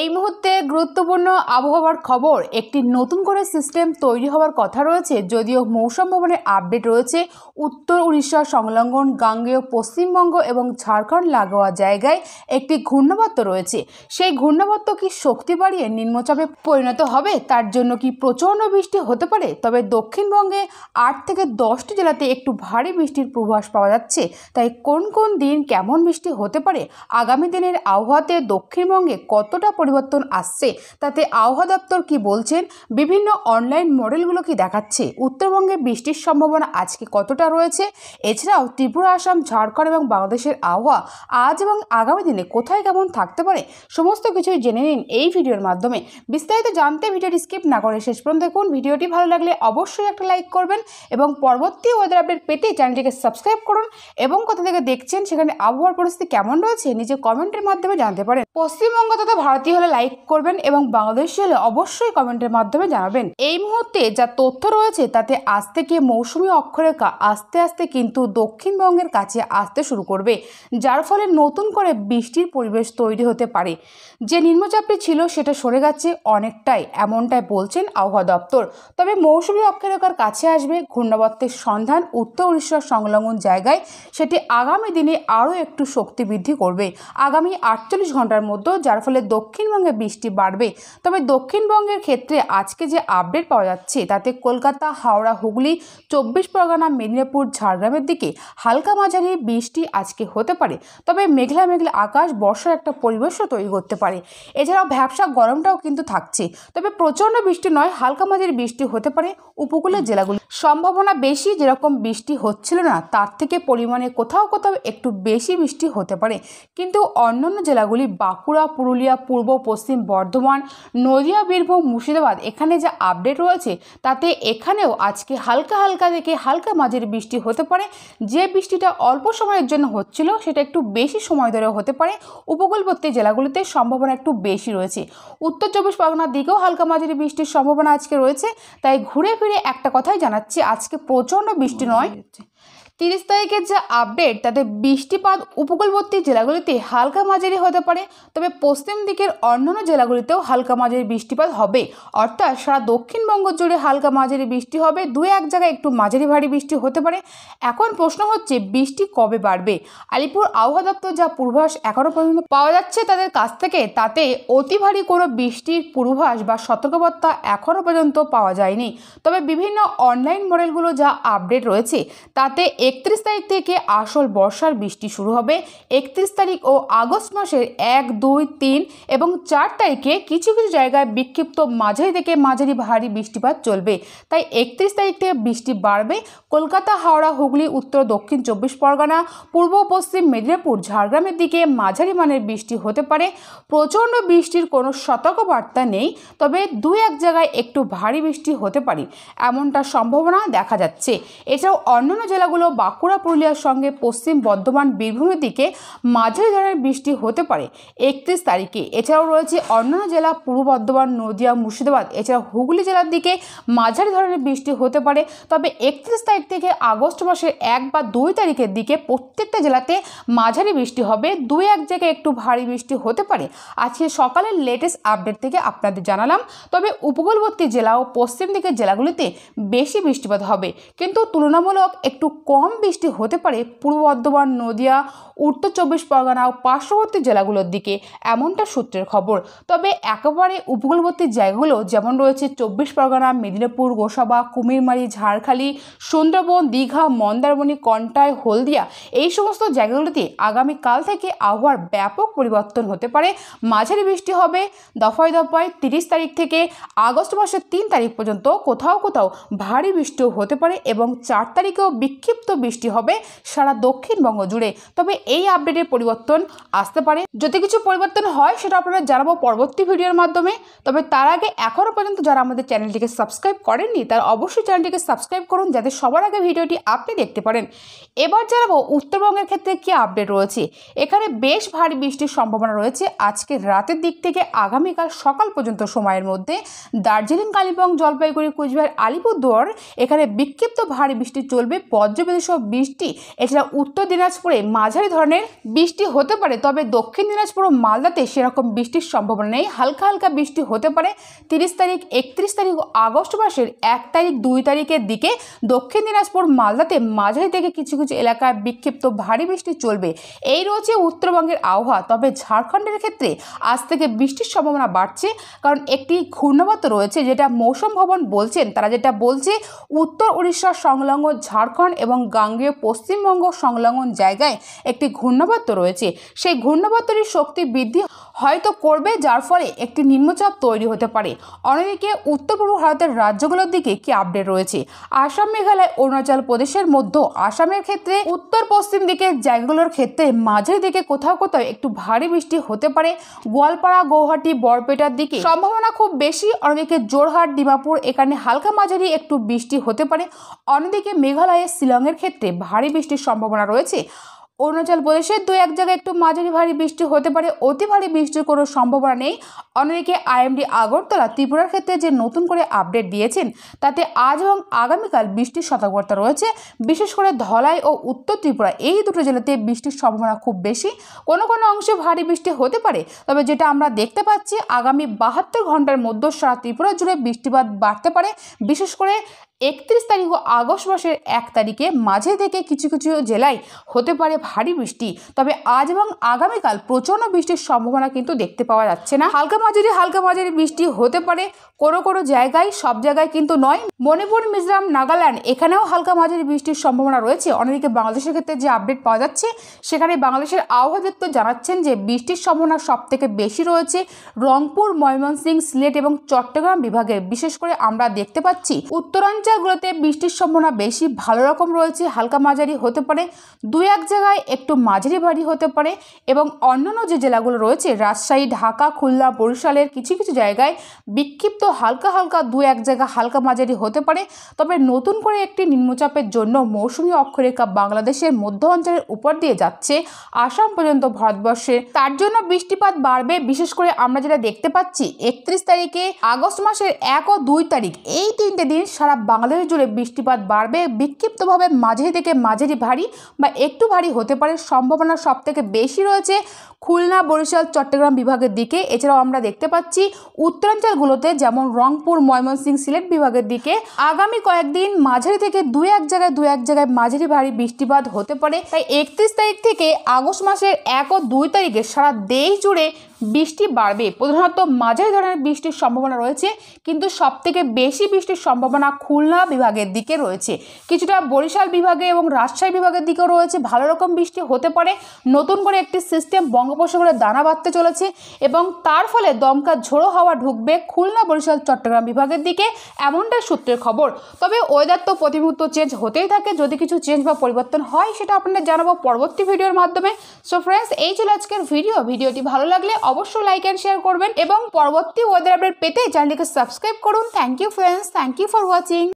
এই মুহূর্তে গুরুত্বপূর্ণ আবহাওয়ার খবর একটি নতুন করে সিস্টেম তৈরি হওয়ার কথা রয়েছে যদিও মৌসুম ভবনের আপডেট রয়েছে উত্তর উড়িষ্যা সংলগ্ন গাঙ্গেয় পশ্চিমবঙ্গ এবং ঝাড়খণ্ড লাগোয়া জায়গায় একটি ঘূর্ণবত্ত রয়েছে সেই ঘূর্ণবত্ত কি শক্তি বাড়িয়ে নিম্নচাপে পরিণত হবে তার জন্য কি প্রচণ্ড বৃষ্টি হতে পারে তবে দক্ষিণবঙ্গে আট থেকে দশটি জেলাতে একটু ভারী বৃষ্টির প্রভাস পাওয়া যাচ্ছে তাই কোন কোন দিন কেমন বৃষ্টি হতে পারে আগামী দিনের আবহাওয়াতে দক্ষিণবঙ্গে কতটা পরিবর্তন আসছে তাতে আবহাওয়া দপ্তর কি বলছেন বিভিন্ন অনলাইন মডেলগুলো কি দেখাচ্ছে উত্তরবঙ্গে বৃষ্টির সম্ভাবনা আজকে কতটা রয়েছে এছাড়াও ত্রিপুরা আসাম ঝাড়খণ্ড এবং বাংলাদেশের আবহাওয়া আজ এবং আগামী দিনে কোথায় কেমন থাকতে পারে সমস্ত কিছুই জেনে নিন এই ভিডিওর মাধ্যমে বিস্তারিত জানতে ভিডিওটি স্কিপ না করে শেষ পর্যন্ত দেখুন ভিডিওটি ভালো লাগলে অবশ্যই একটা লাইক করবেন এবং পরবর্তী ওয়েদার আপডেট পেতে চ্যানেলটিকে সাবস্ক্রাইব করুন এবং কোথা থেকে দেখছেন সেখানে আবহাওয়ার পরিস্থিতি কেমন রয়েছে নিজে কমেন্টের মাধ্যমে জানতে পারেন পশ্চিমবঙ্গ তথা ভারতীয় হলে লাইক করবেন এবং বাংলাদেশ হলে অবশ্যই কমেন্টের মাধ্যমে জানাবেন এই মুহূর্তে যা তথ্য রয়েছে তাতে আজ থেকে মৌসুমি অক্ষরেখা আস্তে আস্তে কিন্তু দক্ষিণবঙ্গের কাছে আসতে শুরু করবে যার ফলে নতুন করে বৃষ্টির পরিবেশ তৈরি হতে পারে যে নিম্নচাপটি ছিল সেটা সরে গেছে অনেকটাই এমনটাই বলছেন আবহাওয়া দপ্তর তবে মৌসুমি অক্ষরেখার কাছে আসবে ঘূর্ণাবর্তের সন্ধান উত্তর উড়িষ্যার সংলগ্ন জায়গায় সেটি আগামী দিনে আরও একটু শক্তি বৃদ্ধি করবে আগামী আটচল্লিশ ঘন্টার মধ্যে যার ফলে দক্ষিণ দক্ষিণবঙ্গে বৃষ্টি বাড়বে তবে দক্ষিণবঙ্গের ক্ষেত্রে আজকে যে আপডেট পাওয়া যাচ্ছে তাতে কলকাতা হাওড়া হুগলি চব্বিশ পরগনা মেদিনীপুর ঝাড়গ্রামের দিকে হালকা মাঝারি বৃষ্টি আজকে হতে পারে তবে মেঘলা মেঘলা আকাশ বর্ষার একটা পরিবেশও তৈরি করতে পারে এছাড়াও ভ্যাবসা গরমটাও কিন্তু থাকছে তবে প্রচণ্ড বৃষ্টি নয় হালকা মাঝারি বৃষ্টি হতে পারে উপকূলের জেলাগুলি সম্ভাবনা বেশি যেরকম বৃষ্টি হচ্ছিল না তার থেকে পরিমাণে কোথাও কোথাও একটু বেশি বৃষ্টি হতে পারে কিন্তু অন্যান্য জেলাগুলি বাঁকুড়া পুরুলিয়া পূর্ব পশ্চিম বর্ধমান নদিয়া বীরভূম মুর্শিদাবাদ এখানে যা আপডেট রয়েছে তাতে এখানেও আজকে হালকা হালকা থেকে হালকা মাঝের বৃষ্টি হতে পারে যে বৃষ্টিটা অল্প সময়ের জন্য হচ্ছিল সেটা একটু বেশি সময় ধরে হতে পারে উপকূলবর্তী জেলাগুলিতে সম্ভাবনা একটু বেশি রয়েছে উত্তর চব্বিশ পরগনার দিকেও হালকা মাঝারি বৃষ্টির সম্ভাবনা আজকে রয়েছে তাই ঘুরে ফিরে একটা কথাই জানাচ্ছি আজকে প্রচণ্ড বৃষ্টি নয় তিরিশ তারিখের যা আপডেট তাতে বৃষ্টিপাত উপকূলবর্তী জেলাগুলিতে হালকা মাঝারি হতে পারে তবে পশ্চিম দিকের অন্যান্য জেলাগুলিতেও হালকা মাঝারি বৃষ্টিপাত হবে অর্থাৎ সারা দক্ষিণবঙ্গ জুড়ে হালকা মাঝারি বৃষ্টি হবে দু এক জায়গায় একটু মাঝারি ভারী বৃষ্টি হতে পারে এখন প্রশ্ন হচ্ছে বৃষ্টি কবে বাড়বে আলিপুর আবহাওয়া দপ্তর যা পূর্বাভাস এখনও পর্যন্ত পাওয়া যাচ্ছে তাদের কাছ থেকে তাতে অতি ভারী কোনো বৃষ্টির পূর্বাভাস বা সতর্কবার্তা এখনও পর্যন্ত পাওয়া যায়নি তবে বিভিন্ন অনলাইন মডেলগুলো যা আপডেট রয়েছে তাতে একত্রিশ তারিখ থেকে আসল বর্ষার বৃষ্টি শুরু হবে একত্রিশ তারিখ ও আগস্ট মাসের এক দুই তিন এবং চার তারিখে কিছু কিছু জায়গায় বিক্ষিপ্ত মাঝারি থেকে মাঝারি ভারী বৃষ্টিপাত চলবে তাই একত্রিশ তারিখ থেকে বৃষ্টি বাড়বে কলকাতা হাওড়া হুগলি উত্তর দক্ষিণ চব্বিশ পরগনা পূর্ব পশ্চিম মেদিনীপুর ঝাড়গ্রামের দিকে মাঝারি মানের বৃষ্টি হতে পারে প্রচণ্ড বৃষ্টির কোনো সতর্কবার্তা নেই তবে দু এক জায়গায় একটু ভারী বৃষ্টি হতে পারে এমনটা সম্ভাবনা দেখা যাচ্ছে এছাড়াও অন্যান্য জেলাগুলো বাঁকুড়া পুরুলিয়ার সঙ্গে পশ্চিম বর্ধমান বীরভূমের দিকে মাঝারি ধরনের বৃষ্টি হতে পারে একত্রিশ তারিখে এছাড়াও রয়েছে অন্যান্য জেলা পূর্ব বর্ধমান নদিয়া মুর্শিদাবাদ এছাড়া হুগলি জেলার দিকে মাঝারি ধরনের বৃষ্টি হতে পারে তবে একত্রিশ তারিখ থেকে আগস্ট মাসের এক বা দুই তারিখের দিকে প্রত্যেকটা জেলাতে মাঝারি বৃষ্টি হবে দু এক জায়গায় একটু ভারী বৃষ্টি হতে পারে আজকে সকালের লেটেস্ট আপডেট থেকে আপনাদের জানালাম তবে উপকূলবর্তী জেলা ও পশ্চিম দিকের জেলাগুলিতে বেশি বৃষ্টিপাত হবে কিন্তু তুলনামূলক একটু কম কম বৃষ্টি হতে পারে পূর্ব বর্ধমান নদিয়া উত্তর চব্বিশ পরগনা ও পার্শ্ববর্তী জেলাগুলোর দিকে এমনটা সূত্রের খবর তবে একেবারে উপকূলবর্তী জায়গাগুলো যেমন রয়েছে চব্বিশ পরগনা মেদিনীপুর গোসাবা কুমিরমারি ঝাড়খালি সুন্দরবন দীঘা মন্দারমণি কন্টায় হলদিয়া এই সমস্ত জায়গাগুলোতে আগামীকাল থেকে আবহাওয়ার ব্যাপক পরিবর্তন হতে পারে মাঝারি বৃষ্টি হবে দফায় দফায় তিরিশ তারিখ থেকে আগস্ট মাসের তিন তারিখ পর্যন্ত কোথাও কোথাও ভারী বৃষ্টিও হতে পারে এবং চার তারিখেও বিক্ষিপ্ত বৃষ্টি হবে সারা দক্ষিণবঙ্গ জুড়ে তবে এই আপডেটের পরিবর্তন আসতে পারে যদি কিছু পরিবর্তন হয় সেটা আপনারা জানাবো পরবর্তী ভিডিওর মাধ্যমে তবে তার আগে এখনও পর্যন্ত যারা আমাদের চ্যানেলটিকে সাবস্ক্রাইব করেননি তারা অবশ্যই চ্যানেলটিকে সাবস্ক্রাইব করুন যাতে সবার আগে ভিডিওটি আপনি দেখতে পারেন এবার জানাবো উত্তরবঙ্গের ক্ষেত্রে কী আপডেট রয়েছে এখানে বেশ ভারী বৃষ্টির সম্ভাবনা রয়েছে আজকে রাতের দিক থেকে আগামীকাল সকাল পর্যন্ত সময়ের মধ্যে দার্জিলিং কালিম্পং জলপাইগুড়ি কুচবিহার আলিপুরদুয়ার এখানে বিক্ষিপ্ত ভারী বৃষ্টি চলবে বজ্রবিদ্যুৎ সহ বৃষ্টি এছাড়া উত্তর দিনাজপুরে মাঝারি ধরনের বৃষ্টি হতে পারে তবে দক্ষিণ দিনাজপুর ও মালদাতে সেরকম বৃষ্টির সম্ভাবনা নেই হালকা হালকা বৃষ্টি হতে পারে তিরিশ তারিখ একত্রিশ তারিখ আগস্ট মাসের এক তারিখ দুই তারিখের দিকে দক্ষিণ দিনাজপুর মালদাতে মাঝারি থেকে কিছু কিছু এলাকায় বিক্ষিপ্ত ভারী বৃষ্টি চলবে এই রয়েছে উত্তরবঙ্গের আবহাওয়া তবে ঝাড়খণ্ডের ক্ষেত্রে আজ থেকে বৃষ্টির সম্ভাবনা বাড়ছে কারণ একটি ঘূর্ণবাত রয়েছে যেটা মৌসুম ভবন বলছেন তারা যেটা বলছে উত্তর উড়িষ্যার সংলগ্ন ঝাড়খণ্ড এবং গাঙ্গীয় পশ্চিমবঙ্গ সংলগ্ন জায়গায় একটি ঘূর্ণাবর্ত রয়েছে সেই ঘূর্ণাবর্তটির শক্তি বৃদ্ধি হয়তো করবে যার ফলে একটি নিম্নচাপ তৈরি হতে পারে অন্যদিকে উত্তর পূর্ব ভারতের রাজ্যগুলোর দিকে কি আপডেট রয়েছে আসাম মেঘালয় অরুণাচল প্রদেশের মধ্য আসামের ক্ষেত্রে উত্তর পশ্চিম দিকের জায়গাগুলোর ক্ষেত্রে মাঝের দিকে কোথাও কোথাও একটু ভারী বৃষ্টি হতে পারে গোয়ালপাড়া গৌহাটি বরপেটার দিকে সম্ভাবনা খুব বেশি অন্যদিকে জোরহাট ডিমাপুর এখানে হালকা মাঝারি একটু বৃষ্টি হতে পারে অন্যদিকে মেঘালয়ের শিলংয়ের ক্ষেত্রে ভারী বৃষ্টির সম্ভাবনা রয়েছে অরুণাচল প্রদেশের দু এক জায়গায় একটু মাঝারি ভারী বৃষ্টি হতে পারে অতি ভারী বৃষ্টির কোনো সম্ভাবনা নেই অন্যদিকে আইএমডি আগরতলা ত্রিপুরার ক্ষেত্রে যে নতুন করে আপডেট দিয়েছেন তাতে আজ এবং আগামীকাল বৃষ্টির সতর্কতা রয়েছে বিশেষ করে ধলাই ও উত্তর ত্রিপুরা এই দুটো জেলাতে বৃষ্টির সম্ভাবনা খুব বেশি কোনো কোনো অংশে ভারী বৃষ্টি হতে পারে তবে যেটা আমরা দেখতে পাচ্ছি আগামী বাহাত্তর ঘন্টার মধ্যে সারা ত্রিপুরা জুড়ে বৃষ্টিপাত বাড়তে পারে বিশেষ করে একত্রিশ তারিখ ও আগস্ট মাসের এক তারিখে মাঝে থেকে কিছু কিছু জেলায় হতে পারে ভারী বৃষ্টি তবে আজ এবং আগামীকাল প্রচণ্ড বৃষ্টির সম্ভাবনা কিন্তু দেখতে পাওয়া যাচ্ছে না হালকা মাঝারি হালকা মাঝারি বৃষ্টি হতে পারে কোনো কোনো জায়গায় সব জায়গায় কিন্তু নয় মণিপুর মিজোরাম নাগাল্যান্ড এখানেও হালকা মাঝারি বৃষ্টির সম্ভাবনা রয়েছে অনেকে বাংলাদেশের ক্ষেত্রে যে আপডেট পাওয়া যাচ্ছে সেখানে বাংলাদেশের আবহাওয়া দপ্তর জানাচ্ছেন যে বৃষ্টির সম্ভাবনা সব থেকে বেশি রয়েছে রংপুর ময়মনসিং সিলেট এবং চট্টগ্রাম বিভাগে বিশেষ করে আমরা দেখতে পাচ্ছি উত্তরাঞ্চল জেলাগুলোতে বৃষ্টির সম্ভাবনা বেশি ভালো রকম রয়েছে হালকা মাঝারি হতে পারে দু এক জায়গায় একটু মাঝারি ভারী হতে পারে এবং অন্যান্য যে জেলাগুলো রয়েছে রাজশাহী ঢাকা খুলনা বরিশালের কিছু কিছু জায়গায় বিক্ষিপ্ত হালকা হালকা দু এক জায়গা হালকা মাঝারি হতে পারে তবে নতুন করে একটি নিম্নচাপের জন্য মৌসুমি অক্ষরেখা বাংলাদেশের মধ্য অঞ্চলের উপর দিয়ে যাচ্ছে আসাম পর্যন্ত ভারতবর্ষে তার জন্য বৃষ্টিপাত বাড়বে বিশেষ করে আমরা যেটা দেখতে পাচ্ছি একত্রিশ তারিখে আগস্ট মাসের এক ও দুই তারিখ এই তিনটে দিন সারা বাংলাদেশ জুড়ে বৃষ্টিপাত বাড়বে বিক্ষিপ্তভাবে মাঝারি থেকে মাঝারি ভারী বা একটু ভারী হতে পারে সম্ভাবনা সবথেকে বেশি রয়েছে খুলনা বরিশাল চট্টগ্রাম বিভাগের দিকে এছাড়াও আমরা দেখতে পাচ্ছি উত্তরাঞ্চলগুলোতে যেমন রংপুর ময়মনসিংহ সিলেট বিভাগের দিকে আগামী কয়েকদিন মাঝারি থেকে দু এক জায়গায় দু এক জায়গায় মাঝারি ভারী বৃষ্টিপাত হতে পারে তাই একত্রিশ তারিখ থেকে আগস্ট মাসের এক ও দুই তারিখে সারা দেশ জুড়ে বৃষ্টি বাড়বে প্রধানত মাঝারি ধরনের বৃষ্টির সম্ভাবনা রয়েছে কিন্তু সবথেকে বেশি বৃষ্টির সম্ভাবনা খুলনা বিভাগের দিকে রয়েছে কিছুটা বরিশাল বিভাগে এবং রাজশাহী বিভাগের দিকেও রয়েছে ভালো রকম বৃষ্টি হতে পারে নতুন করে একটি সিস্টেম বঙ্গোপসাগরে দানা বাঁধতে চলেছে এবং তার ফলে দমকা ঝোড়ো হাওয়া ঢুকবে খুলনা বরিশাল চট্টগ্রাম বিভাগের দিকে এমনটাই সূত্রের খবর তবে ওয়েদার তো প্রতিমুহূর্ত চেঞ্জ হতেই থাকে যদি কিছু চেঞ্জ বা পরিবর্তন হয় সেটা আপনাদের জানাবো পরবর্তী ভিডিওর মাধ্যমে সো ফ্রেন্ডস এই ছিল আজকের ভিডিও ভিডিওটি ভালো লাগলে অবশ্যই লাইক অ্যান্ড শেয়ার করবেন এবং পরবর্তী ওয়েদার আপডেট পেতে চ্যানেলটিকে সাবস্ক্রাইব করুন thank you friends thank you for watching